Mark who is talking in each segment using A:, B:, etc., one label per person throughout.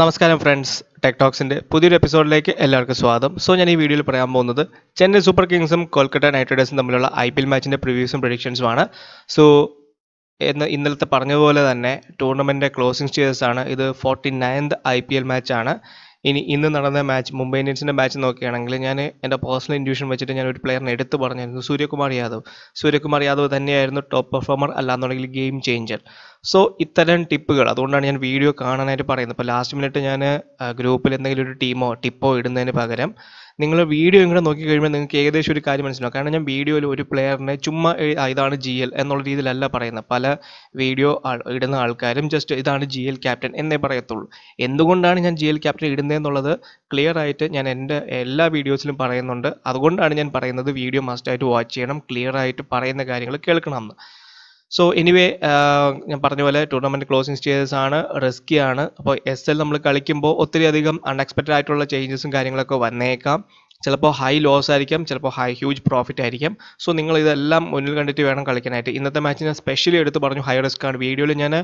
A: നമസ്കാരം ഫ്രണ്ട്സ് ടെക്ടോക്സിൻ്റെ പുതിയൊരു എപ്പിസോഡിലേക്ക് എല്ലാവർക്കും സ്വാഗതം സോ ഞാൻ ഈ വീഡിയോയിൽ പറയാൻ പോകുന്നത് ചെന്നൈ സൂപ്പർ കിങ്സും കൊൽക്കത്ത നൈറ്റ് റൈഡേഴ്സും തമ്മിലുള്ള ഐ പി എൽ മാച്ചിൻ്റെ പ്രിവ്യൂസും പ്രഡിക്ഷൻസുമാണ് സോ എന്ന് ഇന്നലത്തെ പറഞ്ഞതുപോലെ തന്നെ ടൂർണമെൻറ്റിൻ്റെ ക്ലോസിംഗ് സ്റ്റേജസ് ആണ് ഇത് forty ninth I P L മാച്ചാണ് ഇനി ഇന്ന് നടന്ന മാച്ച് മുംബൈ ഇന്ത്യൻസിൻ്റെ മാച്ച് നോക്കുകയാണെങ്കിൽ ഞാൻ എൻ്റെ പേഴ്സണൽ ഇൻഡ്യൂഷൻ വെച്ചിട്ട് ഞാൻ ഒരു പ്ലെയറിനെ എടുത്തു പറഞ്ഞായിരുന്നു സൂര്യകുമാർ യാദവ് സൂര്യകുമാർ യാദവ് തന്നെയായിരുന്നു ടോപ്പ് പെർഫോമർ അല്ലാന്നുണ്ടെങ്കിൽ ഗെയിം ചേഞ്ചർ സോ ഇത്തരം ടിപ്പുകൾ അതുകൊണ്ടാണ് ഞാൻ വീഡിയോ കാണാനായിട്ട് പറയുന്നത് ഇപ്പോൾ ലാസ്റ്റ് മിനിറ്റ് ഞാൻ ഗ്രൂപ്പിൽ എന്തെങ്കിലും ഒരു ടീമോ ടിപ്പോ ഇടുന്നതിന് പകരം നിങ്ങൾ വീഡിയോ ഇങ്ങനെ നോക്കി കഴിയുമ്പോൾ നിങ്ങൾക്ക് ഏകദേശം ഒരു കാര്യം മനസ്സിലാവും കാരണം ഞാൻ വീഡിയോയിൽ ഒരു പ്ലെയറിനെ ചുമ്മാ ഇതാണ് ജി എൽ എന്നുള്ള രീതിയിലല്ല പറയുന്നത് പല വീഡിയോ ഇടുന്ന ആൾക്കാരും ജസ്റ്റ് ഇതാണ് ജി എൽ ക്യാപ്റ്റൻ എന്നേ പറയത്തുള്ളൂ എന്തുകൊണ്ടാണ് ഞാൻ ജി എൽ ക്യാപ്റ്റൻ ഇടുന്നതെന്നുള്ളത് ക്ലിയർ ആയിട്ട് ഞാൻ എൻ്റെ എല്ലാ വീഡിയോസിലും പറയുന്നുണ്ട് അതുകൊണ്ടാണ് ഞാൻ പറയുന്നത് വീഡിയോ മസ്റ്റായിട്ട് വാച്ച് ചെയ്യണം ക്ലിയർ ആയിട്ട് പറയുന്ന കാര്യങ്ങൾ കേൾക്കണം എന്ന് സോ എനിവേ ഞാൻ പറഞ്ഞ പോലെ ടൂർണമെൻറ്റ് ക്ലോസിംഗ് സ്റ്റേജസ് ആണ് റിസ്ക്കി ആണ് അപ്പോൾ എസ് എൽ നമ്മൾ കളിക്കുമ്പോൾ ഒത്തിരി അധികം അൺഎക്സ്പെക്റ്റഡ് ആയിട്ടുള്ള ചേഞ്ചസും കാര്യങ്ങളൊക്കെ വന്നേക്കാം ചിലപ്പോൾ ഹൈ ലോസ് ആയിരിക്കും ചിലപ്പോൾ ഹൈ ഹ്യൂജ് പ്രോഫിറ്റ് ആയിരിക്കും സോ നിങ്ങൾ ഇതെല്ലാം മുന്നിൽ കണ്ടിട്ട് വേണം കളിക്കാനായിട്ട് ഇന്നത്തെ മാച്ച് ഞാൻ സ്പെഷ്യലി എടുത്ത് പറഞ്ഞു ഹൈ റിസ്ക് ആണ് വീഡിയോയിൽ ഞാൻ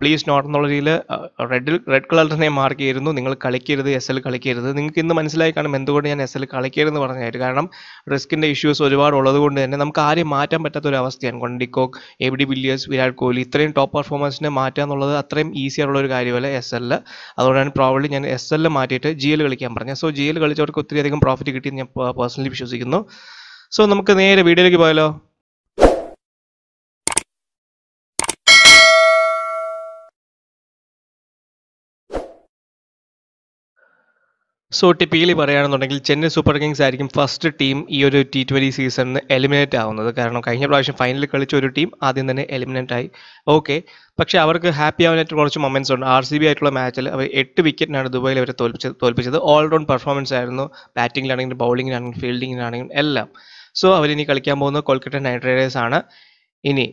A: പ്ലീസ് നോട്ട് എന്നുള്ള രീതിയിൽ റെഡിൽ റെഡ് കളർ തന്നെ മാർക്ക് ചെയ്തിരുന്നു നിങ്ങൾ കളിക്കരുത് എസ് എൽ കളിക്കരുത് നിങ്ങൾക്ക് ഇന്ന് മനസ്സിലായി കാണും എന്തുകൊണ്ട് ഞാൻ എസ് എൽ കളിക്കരുതെന്ന് പറഞ്ഞായിട്ട് കാരണം റിസ്കിൻ്റെ ഇഷ്യൂസ് ഒരുപാട് ഉള്ളതുകൊണ്ട് തന്നെ നമുക്ക് ആരെയും മാറ്റാൻ പറ്റാത്ത ഒരു അവസ്ഥയാണ് de Kock A B de Villiers Virat Kohli ഇത്രയും ടോപ്പ് പെർഫോമൻസിനെ മാറ്റുക എന്നുള്ളത് അത്രയും ഈസി ആയിട്ടുള്ള ഒരു കാര്യമല്ല എസ് എല്ലിൽ അതുകൊണ്ടാണ് പ്രോബ്ലി ഞാൻ എസ് എല്ലിൽ മാറ്റിയിട്ട് ജി എൽ കളിക്കാൻ പറഞ്ഞത് സോ ജി എൽ കളിച്ചവർക്ക് ഒത്തിരി അധികം പ്രോഫിറ്റ് കിട്ടിയെന്ന് ഞാൻ പേഴ്സണലി വിശ്വസിക്കുന്നു സോ നമുക്ക് നേരെ വീഡിയോയിലേക്ക് പോയാലോ സോ ടിപ്പിക്കലി പറയുകയാണെന്നുണ്ടെങ്കിൽ ചെന്നൈ സൂപ്പർ കിങ്സ് ആയിരിക്കും ഫസ്റ്റ് ടീം ഈ ഒരു ടി സീസണിൽ സീസണിന് എലിമിനേറ്റ് ആവുന്നത് കാരണം കഴിഞ്ഞ പ്രാവശ്യം ഫൈനലിൽ കളിച്ച ഒരു ടീം ആദ്യം തന്നെ എലിമിനേറ്റ് ആയി ഓക്കെ പക്ഷേ അവർക്ക് ഹാപ്പി ആവാനായിട്ട് കുറച്ച് മൊമെൻസ് ഉണ്ട് ആർ സി ബി ആയിട്ടുള്ള മാച്ചിൽ അവർ എട്ട് വിക്കറ്റിനാണ് ദുബായിൽ അവരെ തോൽപ്പിച്ചത് തോൽപ്പിച്ചത് ഓൾറൗണ്ട് പെർഫോമൻസ് ആയിരുന്നു ബാറ്റിങ്ങിലാണെങ്കിലും ബൗളിങ്ങിലാണെങ്കിലും ഫീൽഡിങ്ങിലാണെങ്കിലും എല്ലാം സോ അവരിനി കളിക്കാൻ പോകുന്നത് കൊൽക്കത്ത നൈറ്റ് റൈഡേഴ്സ് ആണ് ഇനി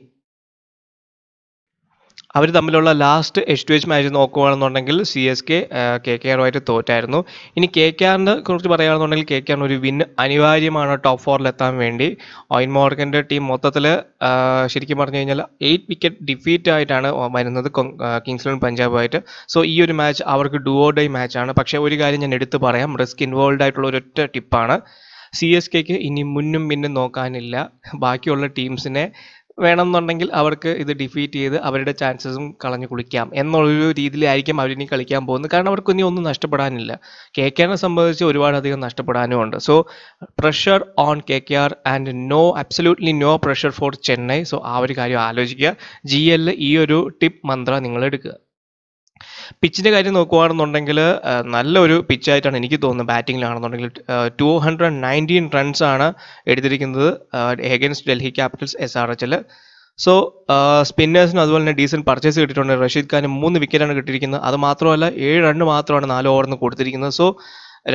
A: അവർ തമ്മിലുള്ള last H to H match നോക്കുകയാണെന്നുണ്ടെങ്കിൽ C S K K K ആറുമായിട്ട് തോറ്റായിരുന്നു ഇനി കെ കെ ആറിനെ കുറിച്ച് പറയുകയാണെന്നുണ്ടെങ്കിൽ കെ കെ ആറിന് ഒരു വിൻ അനിവാര്യമാണ് ടോപ്പ് ഫോറിലെത്താൻ വേണ്ടി ഓയിൻ മോർഗൻ്റെ ടീം മൊത്തത്തിൽ ശരിക്കും പറഞ്ഞു കഴിഞ്ഞാൽ എയ്റ്റ് വിക്കറ്റ് ഡിഫീറ്റ് ആയിട്ടാണ് വരുന്നത് കിങ്സ് ഇലവൻ പഞ്ചാബുമായിട്ട് സോ ഈ ഒരു മാച്ച് അവർക്ക് ഡുവോ ഡൈ മാച്ചാണ് പക്ഷേ ഒരു കാര്യം ഞാൻ എടുത്തു പറയാം റിസ്ക് ഇൻവോൾവ് ആയിട്ടുള്ള ഒരൊറ്റ ടിപ്പാണ് സി എസ് കെക്ക് ഇനി മുന്നും പിന്നും നോക്കാനില്ല ബാക്കിയുള്ള ടീംസിനെ വേണമെന്നുണ്ടെങ്കിൽ അവർക്ക് ഇത് ഡിഫീറ്റ് ചെയ്ത് അവരുടെ ചാൻസസും കളഞ്ഞു കുളിക്കാം എന്നുള്ളൊരു രീതിയിലായിരിക്കും അവരിനി കളിക്കാൻ പോകുന്നത് കാരണം അവർക്ക് ഇനി ഒന്നും നഷ്ടപ്പെടാനില്ല കെ കെ ആറിനെ സംബന്ധിച്ച് ഒരുപാടധികം നഷ്ടപ്പെടാനും ഉണ്ട് so pressure on K K R and no absolutely no pressure for Chennai so ആ ഒരു കാര്യം ആലോചിക്കുക ജി എല്ലിൽ ഈ ഒരു ടിപ്പ് മന്ത്ര നിങ്ങൾ എടുക്കുക പിച്ചിൻ്റെ കാര്യം നോക്കുകയാണെന്നുണ്ടെങ്കിൽ നല്ലൊരു പിച്ചായിട്ടാണ് എനിക്ക് തോന്നുന്നത് ബാറ്റിങ്ങിലാണെന്നുണ്ടെങ്കിൽ ടു ഹൺഡ്രഡ് നയൻറ്റീൻ ആണ് എടുത്തിരിക്കുന്നത് against Delhi Capitals S R എച്ചിൽ സോ സ്പിന്നേഴ്സിനും അതുപോലെ തന്നെ ഡീസൻറ്റ് പർച്ചേസ് കിട്ടിയിട്ടുണ്ട് റഷീദ് ഖാന് മൂന്ന് വിക്കറ്റാണ് കിട്ടിയിരിക്കുന്നത് അത് മാത്രമല്ല ഏഴ് റണ്ണ് മാത്രമാണ് നാല് ഓവറിന് കൊടുത്തിരിക്കുന്നത് സോ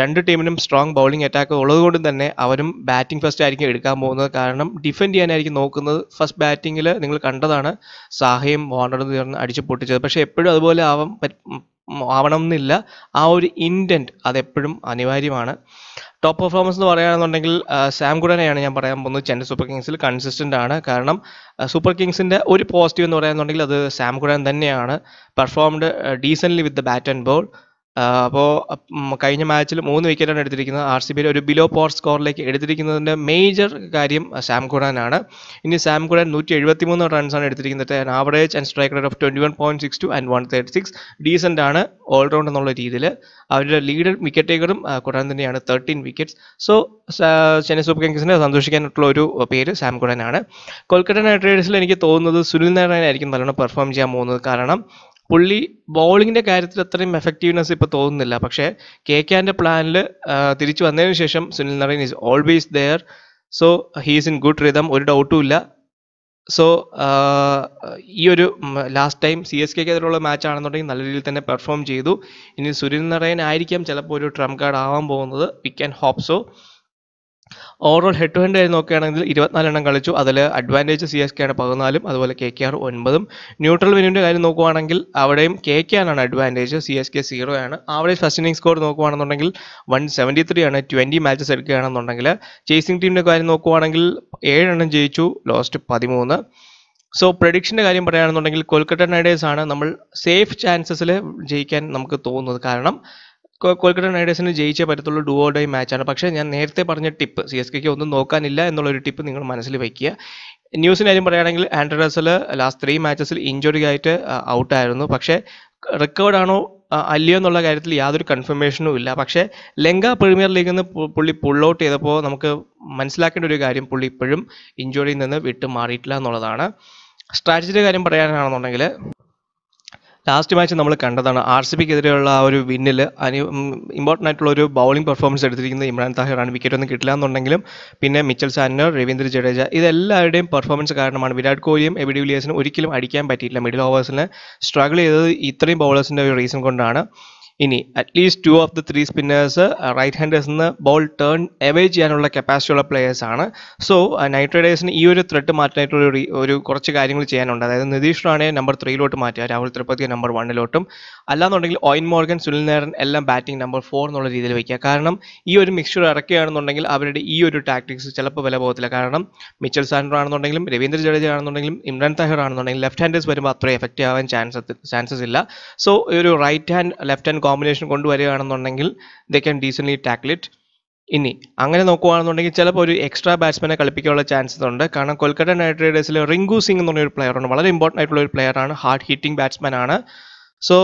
A: രണ്ട് ടീമിനും സ്ട്രോങ് ബൗളിംഗ് അറ്റാക്ക് ഉള്ളതുകൊണ്ട് തന്നെ അവരും ബാറ്റിംഗ് ഫസ്റ്റ് ആയിരിക്കും എടുക്കാൻ പോകുന്നത് കാരണം ഡിഫെൻഡ് ചെയ്യാനായിരിക്കും നോക്കുന്നത് ഫസ്റ്റ് ബാറ്റിങ്ങിൽ നിങ്ങൾ കണ്ടതാണ് സാഹയും വാണ്ടർ തീർന്ന് അടിച്ചു പൊട്ടിച്ചത് പക്ഷേ എപ്പോഴും അതുപോലെ ആവാൻ ആവണം എന്നില്ല ആ ഒരു ഇൻറ്റൻറ്റ് അതെപ്പോഴും അനിവാര്യമാണ് ടോപ്പ് പെർഫോമൻസ് എന്ന് പറയുകയാണെന്നുണ്ടെങ്കിൽ സാം ഗുഡനെയാണ് ഞാൻ പറയാൻ പോകുന്നത് ചെന്നൈ സൂപ്പർ കിങ്സിൽ കൺസിസ്റ്റൻ്റ് ആണ് കാരണം സൂപ്പർ കിങ്സിൻ്റെ ഒരു പോസിറ്റീവ് എന്ന് പറയുന്നുണ്ടെങ്കിൽ അത് സാം ഗുഡൻ തന്നെയാണ് performed decently with the bat and ball അപ്പോൾ കഴിഞ്ഞ മാച്ചിൽ മൂന്ന് വിക്കറ്റാണ് എടുത്തിരിക്കുന്നത് ആർ സി ബിയിൽ ഒരു ബിലോ പോർ സ്കോറിലേക്ക് എടുത്തിരിക്കുന്നതിൻ്റെ മേജർ കാര്യം സാം കുടാനാണ് ഇനി സാം കുടാൻ നൂറ്റി എഴുപത്തി മൂന്ന് റൺസാണ് എടുത്തിരിക്കുന്നത് average and strike rate of twenty one point six two and one thirty six decent ആണ് ഓൾറൗണ്ട് എന്നുള്ള രീതിയിൽ അവരുടെ ലീഡർ വിക്കറ്റ് ടേക്കറും കുടാൻ തന്നെയാണ് thirteen wickets so Chennai super കിങ്സിനെ സന്തോഷിക്കാനുള്ള ഒരു പേര് സാം കുടാനാണ് കൊൽക്കത്ത നൈറ്റ് റൈഡേഴ്സിൽ എനിക്ക് തോന്നുന്നത് സുനിൽ നാരായണായിരിക്കും നല്ലോണം പെർഫോം ചെയ്യാൻ പോകുന്നത് കാരണം പുള്ളി ബൗളിങ്ങിൻ്റെ കാര്യത്തിൽ അത്രയും എഫക്റ്റീവ്നെസ് ഇപ്പോൾ തോന്നുന്നില്ല പക്ഷേ കെ ക്യാൻ്റെ പ്ലാനിൽ തിരിച്ചു വന്നതിന് ശേഷം Sunil Narine is always there so he's in good rhythm ഒരു ഡൗട്ടും ഇല്ല സോ ഈ ഒരു ലാസ്റ്റ് ടൈം സി എസ് കെക്കെതിരുള്ള മാച്ച് ആണെന്നുണ്ടെങ്കിൽ നല്ല രീതിയിൽ തന്നെ പെർഫോം ചെയ്തു ഇനി സുനിൽ നറയൻ ആയിരിക്കാം ചിലപ്പോൾ ഒരു ട്രംപ് കാർഡ് ആവാൻ പോകുന്നത് we can hope so overall head to head ആയി നോക്കുകയാണെങ്കിൽ ഇരുപത്തിനാല് എണ്ണം കളിച്ചു അതിൽ അഡ്വാൻറ്റേജ് സി എസ് കെ ആണ് പതിനാലും അതുപോലെ കെ കെ ആർ ഒൻപതും ന്യൂട്രൽ വിനുവിൻ്റെ കാര്യം നോക്കുവാണെങ്കിൽ അവിടെയും കെ കെ ആറാണ് advantage C S K zero ആണ് ആവറേജ് ഫസ്റ്റ് ഇന്നിംഗ് സ്കോർ നോക്കുകയാണെന്നുണ്ടെങ്കിൽ വൺ സെവൻറ്റി ത്രീ ആണ് ട്വൻറ്റി മാച്ചസ് എടുക്കുകയാണെന്നുണ്ടെങ്കിൽ ചേസിംഗ് ടീമിൻ്റെ കാര്യം നോക്കുവാണെങ്കിൽ ഏഴെണ്ണം ജയിച്ചു ലോസ്റ്റ് പതിമൂന്ന് സോ പ്രഡിക്ഷൻ്റെ കാര്യം പറയുകയാണെന്നുണ്ടെങ്കിൽ കൊൽക്കത്ത നൈഡേഴ്സ് ആണ് നമ്മൾ സേഫ് ചാൻസസിൽ ജയിക്കാൻ നമുക്ക് തോന്നുന്നത് കാരണം കൊൽക്കത്ത നൈറ്റ് റൈഡേഴ്സിന് ജയിച്ചേ പറ്റത്തുള്ളൂ ഡുവോ ഡൈ മാച്ചാണ് പക്ഷേ ഞാൻ നേരത്തെ പറഞ്ഞ ടിപ്പ് സി എസ് കെക്ക് ഒന്നും നോക്കാനില്ല എന്നുള്ളൊരു ടിപ്പ് നിങ്ങൾ മനസ്സിൽ വയ്ക്കുക ന്യൂസിൻ്റെ കാര്യം പറയുകയാണെങ്കിൽ ആൻഡ്രോ ലാസ്റ്റ് ത്രീ മാച്ചസിൽ ഇഞ്ചുറി ആയിട്ട് ഔട്ടായിരുന്നു പക്ഷേ റെക്കോർഡ് ആണോ അല്ലയോ എന്നുള്ള കാര്യത്തിൽ യാതൊരു കൺഫർമേഷനും ഇല്ല പക്ഷേ ലങ്ക പ്രീമിയർ ലീഗിൽ നിന്ന് പുള്ളി പുൾ ഔട്ട് ചെയ്തപ്പോൾ നമുക്ക് മനസ്സിലാക്കേണ്ട ഒരു കാര്യം പുള്ളി ഇപ്പോഴും ഇഞ്ചുറിയിൽ നിന്ന് വിട്ടു മാറിയിട്ടില്ല എന്നുള്ളതാണ് സ്ട്രാറ്റജിയുടെ കാര്യം പറയാനാണെന്നുണ്ടെങ്കിൽ ലാസ്റ്റ് മാച്ച് നമ്മൾ കണ്ടതാണ് ആർ സി ബിക്കെതിരെയുള്ള ആ ഒരു വിന്നിൽ അനി ഇമ്പോർട്ടൻ്റ് ആയിട്ടുള്ള ഒരു ബൗളിംഗ് പെർഫോമൻസ് എടുത്തിരിക്കുന്നത് ഇമ്രാൻ താഹിറാണ് വിക്കറ്റ് ഒന്നും കിട്ടില്ല എന്നുണ്ടെങ്കിലും പിന്നെ മിച്ചൽ സാനർ രവീന്ദ്ര ജഡേജ ഇതെല്ലാവരുടെയും പെർഫോമൻസ് കാരണമാണ് വിരാട് കോഹ്ലിയും എബി ഡിവിലിയേഴ്സിനും ഒരിക്കലും അടിക്കാൻ പറ്റിയില്ല മിഡിൽ ഓവേഴ്സിനെ സ്ട്രഗിൾ ചെയ്തത് ഇത്രയും ബൗളേഴ്സിൻ്റെ ഒരു റീസൺ കൊണ്ടാണ് ഇനി at least two of the three spinners right handers നിന്ന് ബോൾ ടേൺ എവേ ചെയ്യാനുള്ള കപ്പാസിറ്റി ഉള്ള പ്ലേയേഴ്സ് ആണ് സോ നൈറ്റ് റൈഡേഴ്സിന് ഈ ഒരു ത്രെഡ് മാറ്റാനായിട്ടുള്ള ഒരു കുറച്ച് കാര്യങ്ങൾ ചെയ്യാനുണ്ട് അതായത് നിതീഷ് റാണെ നമ്പർ ത്രീയിലോട്ട് മാറ്റുക രാഹുൽ ത്രിപതിയെ നമ്പർ വണ്ണിലോട്ടും അല്ലാന്നുണ്ടെങ്കിൽ ഓയിൻ മോർഗൻ സുനിൽ നേരൻ എല്ലാം ബാറ്റിംഗ് നമ്പർ ഫോർ എന്നുള്ള രീതിയിൽ വയ്ക്കുക കാരണം ഈ ഒരു മിക്സ്ചർ ഇറക്കുകയാണെന്നുണ്ടെങ്കിൽ അവരുടെ ഈ ഒരു ടാക്ടിക്സ് ചിലപ്പോൾ വില പോകത്തില്ല കാരണം മിച്ചൽ സാൻഡർ ആണെന്നുണ്ടെങ്കിലും രവീന്ദ്ര ജഡേജ ആണെന്നുണ്ടെങ്കിലും ഇമ്രാൻ താഹിർ ആണെന്നുണ്ടെങ്കിൽ ലെഫ്റ്റ് ഹാൻഡേഴ്സ് വരുമ്പോൾ അത്രയും എഫക്റ്റീവ് ആവാൻ ചാൻസ് ചാൻസസ് ഇല്ല സോ ഒരു right hand left hand combination കൊണ്ടുവരികയാണെന്നുണ്ടെങ്കിൽ they can decently tackle it ഇനി അങ്ങനെ നോക്കുകയാണെന്നുണ്ടെങ്കിൽ ചിലപ്പോൾ ഒരു എക്സ്ട്രാ ബാറ്റ്സ്മാനെ കളിപ്പിക്കാനുള്ള ചാൻസസ് ഉണ്ട് കാരണം കൊൽക്കത്ത നൈറ്റ് റൈഡേഴ്സിലെ റിങ്കു സിംഗ് എന്ന് പറഞ്ഞ ഒരു വളരെ ഇമ്പോർട്ടൻ്റ് ആയിട്ടുള്ള ഒരു പ്ലെയറാണ് ഹാർഡ് ഹിറ്റിംഗ് ബാറ്റ്സ്മാൻ ആണ് സോ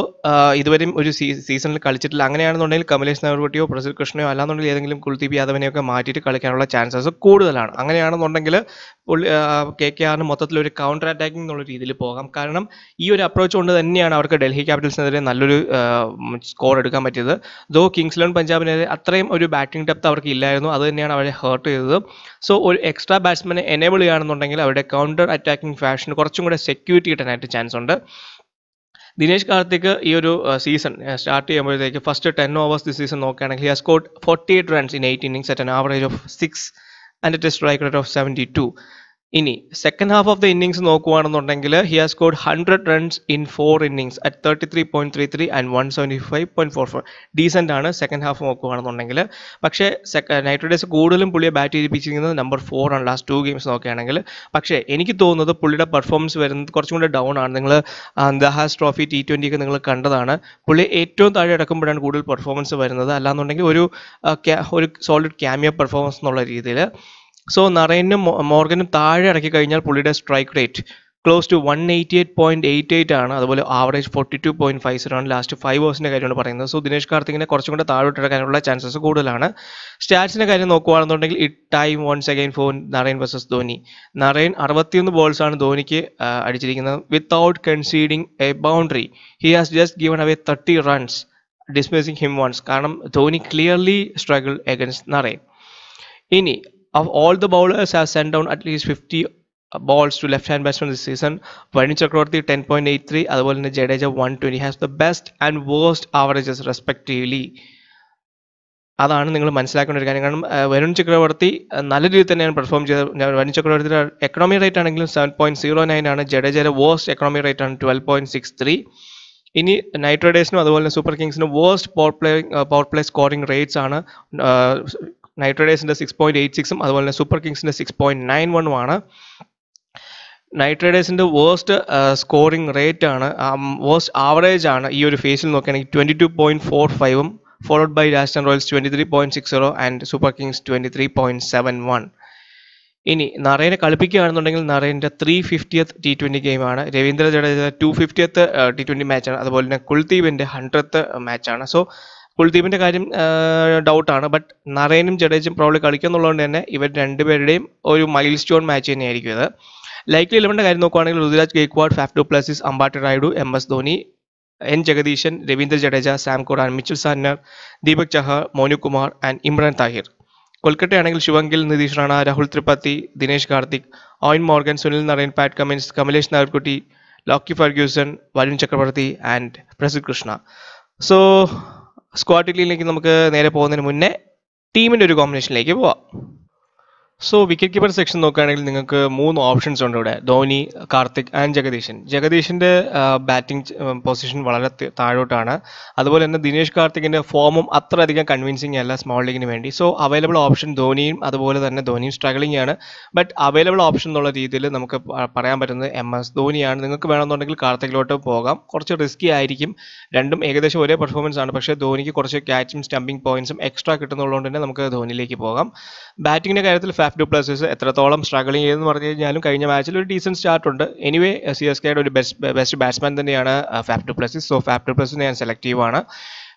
A: ഇതുവരെയും ഒരു സീസണിൽ കളിച്ചിട്ടില്ല അങ്ങനെയാണെന്നുണ്ടെങ്കിൽ കമലേഷ് നഗർവട്ടിയോ പ്രസിദ്ധ കൃഷ്ണയോ അല്ലാന്നുണ്ടെങ്കിൽ ഏതെങ്കിലും കുൽദീപ് യാദവിനെയൊക്കെ മാറ്റിയിട്ട് കളിക്കാനുള്ള ചാൻസസ് കൂടുതലാണ് അങ്ങനെയാണെന്നുണ്ടെങ്കിൽ കെ കെ ആറിന് മൊത്തത്തിൽ ഒരു കൗണ്ടർ അറ്റാക്കിംഗ് എന്നുള്ള രീതിയിൽ പോകാം കാരണം ഈ ഒരു അപ്രോച്ച് കൊണ്ട് തന്നെയാണ് അവർക്ക് ഡൽഹി ക്യാപിറ്റൽസിനെതിരെ നല്ലൊരു സ്കോർ എടുക്കാൻ പറ്റിയത് ദോ കിങ്സ് ഇലവൻ പഞ്ചാബിനെതിരെ അത്രയും ഒരു ബാറ്റിംഗ് ഡെപ്ത് അവർക്ക് ഇല്ലായിരുന്നു അത് തന്നെയാണ് അവരെ ഹേർട്ട് ചെയ്തത് സോ ഒരു എക്സ്ട്രാ ബാറ്റ്സ്മാനെ എനേബിൾ ചെയ്യുകയാണെന്നുണ്ടെങ്കിൽ അവരുടെ കൗണ്ടർ അറ്റാക്കിംഗ് ഫാഷൻ കുറച്ചും കൂടെ സെക്യൂരിറ്റി കിട്ടാനായിട്ട് ചാൻസ് ഉണ്ട് ദിനേശ് കാർത്തിക് ഈ ഒരു സീസൺ സ്റ്റാർട്ട് ചെയ്യുമ്പോഴത്തേക്ക് first ten overs the season നോക്കുകയാണെങ്കിൽ he has scored forty eight runs in eight innings at an average of six and test strike rate of seventy two ഇനി second half of the innings നോക്കുകയാണെന്നുണ്ടെങ്കിൽ he has scored hundred runs in four innings at thirty three point three three and one seventy five point four four decent ആണ് second half നോക്കുകയാണെന്നുണ്ടെങ്കിൽ പക്ഷേ Knight Riders uh, കൂടുതലും പുള്ളിയെ bat ചെയ്യിപ്പിച്ചിരിക്കുന്നത് number four ആണ് last two games നോക്കുകയാണെങ്കിൽ പക്ഷേ എനിക്ക് തോന്നുന്നത് പുള്ളിയുടെ പെർഫോമൻസ് വരുന്നത് കുറച്ചും കൂടെ ഡൗൺ ആണ് നിങ്ങൾ ദഹാസ് ട്രോഫി ടി ട്വൻ്റി ഒക്കെ നിങ്ങൾ കണ്ടതാണ് പുള്ളി ഏറ്റവും താഴെ ഇടക്കുമ്പോഴാണ് കൂടുതൽ പെർഫോമൻസ് വരുന്നത് അല്ലാന്നുണ്ടെങ്കിൽ ഒരു ഒരു സോളിഡ് ക്യാമിയ പെർഫോമൻസ് എന്നുള്ള രീതിയിൽ സോ നറയനും മോർഗനും താഴെ ഇറക്കി കഴിഞ്ഞാൽ പുള്ളിയുടെ strike rate close to one eighty eight point eight eight ആണ് അതുപോലെ average forty two point five zero ആണ് ലാസ്റ്റ് ഫൈവ് ഓവേഴ്സിന്റെ കാര്യമാണ് പറയുന്നത് സോ ദിനേഷ് കാർത്തിങ്ങിനെ കുറച്ചും കൂടെ താഴോട്ട് ഇറക്കാനുള്ള ചാൻസസ് കൂടുതലാണ് സ്റ്റാറ്റ്സിന്റെ കാര്യം നോക്കുകയാണെന്നുണ്ടെങ്കിൽ it time once second phone Narine versus Dhoni Narine അറുപത്തിയൊന്ന് ബോൾസ് ആണ് ധോനിക്ക് അടിച്ചിരിക്കുന്നത് without conceding a boundary he has just given away thirty runs dismissing him once കാരണം Dhoni clearly struggle against Narine ഇനി of all the bowlers have sent down at least 50 uh, balls to left hand batsmen this season. Varun Chakravarti 10.83, അതുപോലെ തന്നെ 120 has the best and worst averages respectively. അതാണ് നിങ്ങൾ മനസ്സിലാക്കേണ്ട ഒരു കാര്യം കാരണം വരുൺ ചക്രവർത്തി നല്ല രീതിയിൽ തന്നെയാണ് പെർഫോം ചെയ്തത് വരുൺ ചക്രവർത്തിയുടെ എക്കണോമി റേറ്റ് ആണെങ്കിലും സെവൻ പോയിന്റ് സീറോ നയൻ ആണ് ജഡേജയുടെ വേസ്റ്റ് എക്കണോമി റേറ്റ് ആണ് ട്വൽവ് പോയിന്റ് സിക്സ് ത്രീ ഇനി നൈറ്റ് റൈഡേഴ്സിനും അതുപോലെ സൂപ്പർ കിങ്സിനും worst power play power play scoring rates ആണ് നൈറ്റ് റൈഡേഴ്സിൻ്റെ സിക്സ് പോയിൻറ്റ് എയ്റ്റ് സിക്സും അതുപോലെ തന്നെ സൂപ്പർ കിങ്സിൻ്റെ സിക്സ് പോയിൻറ്റ് നയൻ വണ്ണും ആണ് നൈറ്റ് റൈഡേഴ്സിൻ്റെ വേഴ്സ്റ്റ് സ്കോറിംഗ് റേറ്റ് ആണ് വേഴ്സ്റ്റ് ആവറേജ് ആണ് ഈ ഒരു ഫേസിൽ നോക്കുകയാണെങ്കിൽ ട്വൻറ്റി ടു പോയിൻറ്റ് ഫോർ ഫൈവും followed by Rajasthan Royals twenty three point six zero and super kings twenty three point seven one ഇനി നറയനെ കളിപ്പിക്കുകയാണെന്നുണ്ടെങ്കിൽ നറയൻ്റെ ത്രീ ഫിഫ്റ്റിയത്ത് ടി ട്വൻറ്റി ഗെയിമാണ് Ravindra Jadeja two fiftieth T twenty മാച്ചാണ് അതുപോലെ തന്നെ കുൽദീപിൻ്റെ ഹൺഡ്രഡ് മാച്ചാണ് സോ കുൽദീപിൻ്റെ കാര്യം ഡൗട്ടാണ് ബട്ട് നരേനും ജഡേജും പ്രോബ്ലി കളിക്കുന്നുള്ളതുകൊണ്ട് തന്നെ ഇവർ രണ്ടുപേരുടെയും ഒരു മൈൽ സ്റ്റോൺ മാച്ച് തന്നെയായിരിക്കും ഇത് ലൈക്ലി ഇലവൻ്റെ കാര്യം നോക്കുവാണെങ്കിൽ Ruturaj ഗേക്വാഡ് Faf to പ്ലസിസ് Ambati Rayudu M S Dhoni N Jagadeesan Ravindra Jadeja Sam Quran മിച്ചുൽ Santner Deepak Chahar Monu Kumar and Imran Thahir കൊൽക്കട്ടയാണെങ്കിൽ ശിവങ്കിൽ Nitish Rana Rahul ത്രിപാത്തി Dinesh Karthik ഓയിൻ Morgan Sunil നറയൻ PAT Cummins Kamlesh നാഗർകുട്ടി Lockie Ferguson Varun ചക്രവർത്തി ആൻഡ് പ്രസിദ് കൃഷ്ണ സോ സ്ക്വാഡിലേക്ക് നമുക്ക് നേരെ പോകുന്നതിന് മുന്നേ ടീമിൻ്റെ ഒരു കോമ്പിനേഷനിലേക്ക് പോവാം സോ വിക്കറ്റ് കീപ്പർ സെക്ഷൻ നോക്കുകയാണെങ്കിൽ നിങ്ങൾക്ക് മൂന്ന് ഓപ്ഷൻസ് ഉണ്ട് ഇവിടെ ധോണി കാർത്തിക് ആൻഡ് ജഗദീശൻ ജഗദീശൻ്റെ ബാറ്റിംഗ് പൊസിഷൻ വളരെ താഴോട്ടാണ് അതുപോലെ തന്നെ ദിനേശ് കാർത്തിക്കിൻ്റെ ഫോമും അത്രയധികം കൺവിൻസിങ് അല്ല സ്മോൾ ലീഗിന് വേണ്ടി സോ അവൈലബിൾ ഓപ്ഷൻ ധോണിയും അതുപോലെ തന്നെ ധോണിയും സ്ട്രഗിളിംഗ് ആണ് ബട്ട് അവൈലബിൾ ഓപ്ഷൻ എന്നുള്ള രീതിയിൽ നമുക്ക് പറയാൻ പറ്റുന്നത് എം എസ് ധോണിയാണ് നിങ്ങൾക്ക് വേണമെന്നുണ്ടെങ്കിൽ കാർത്തിക്കിലോട്ട് പോകാം കുറച്ച് റിസ്കി ആയിരിക്കും രണ്ടും ഏകദേശം ഒരേ പെർഫോമൻസ് ആണ് പക്ഷേ ധോണിക്ക് കുറച്ച് ക്യാച്ചും സ്റ്റംപിംഗ് പോയിന്റ്സും എക്സ്ട്രാ കിട്ടുന്നുള്ളതുകൊണ്ട് തന്നെ നമുക്ക് ധോണിയിലേക്ക് പോകാം ബാറ്റിങ്ങിൻ്റെ കാര്യത്തിൽ റാഫ് ഡു പ്ലസേഴ്സ് എത്രത്തോളം സ്ട്രഗിളിങ് ചെയ്തെന്ന് പറഞ്ഞു കഴിഞ്ഞാലും കഴിഞ്ഞ മാച്ചിൽ ഒരു ഡീസൻറ്റ് ഉണ്ട് എനിവേ സി എസ് കെയുടെ ഒരു ബെസ്റ്റ് ബെസ്റ്റ് ബാറ്റ്സ്മാൻ തന്നെയാണ് Faf du പ്ലസിസ് so Faf du plus ഞാൻ സെലക്റ്റീവ് ആണ്